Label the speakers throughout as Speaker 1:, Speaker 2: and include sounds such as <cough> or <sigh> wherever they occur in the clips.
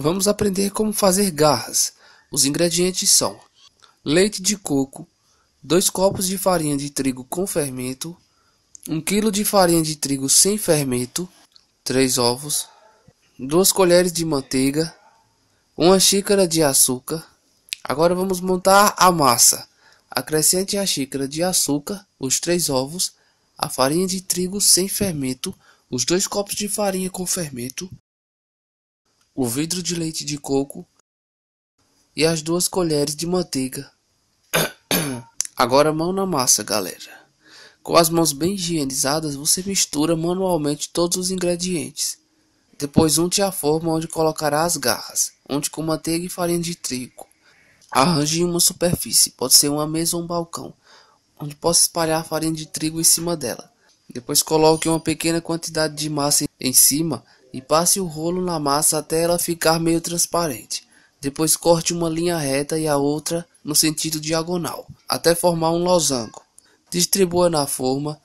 Speaker 1: Vamos aprender como fazer garras. Os ingredientes são:
Speaker 2: leite de coco, 2 copos de farinha de trigo com fermento, 1 um kg de farinha de trigo sem fermento, 3 ovos, 2 colheres de manteiga, 1 xícara de açúcar. Agora vamos montar a massa. Acrescente a xícara de açúcar, os 3 ovos, a farinha de trigo sem fermento, os 2 copos de farinha com fermento, o vidro de leite de coco e as duas colheres de manteiga. <clears throat> Agora mão na massa, galera. Com as mãos bem higienizadas, você mistura manualmente todos os ingredientes. Depois unte a forma onde colocará as garras, onde com manteiga e farinha de trigo. Arranje uma superfície, pode ser uma mesa ou um balcão, onde possa espalhar a farinha de trigo em cima dela. Depois coloque uma pequena quantidade de massa em cima e passe o rolo na massa até ela ficar meio transparente. Depois corte uma linha reta e a outra no sentido diagonal, até formar um losango. Distribua na forma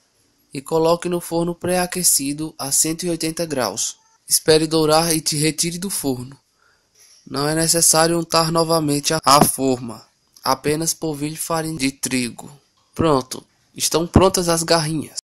Speaker 2: e coloque no forno pré-aquecido a 180 graus. Espere dourar e te retire do forno. Não é necessário untar novamente a forma,
Speaker 1: apenas polvilhe farinha de trigo. Pronto, estão prontas as garrinhas.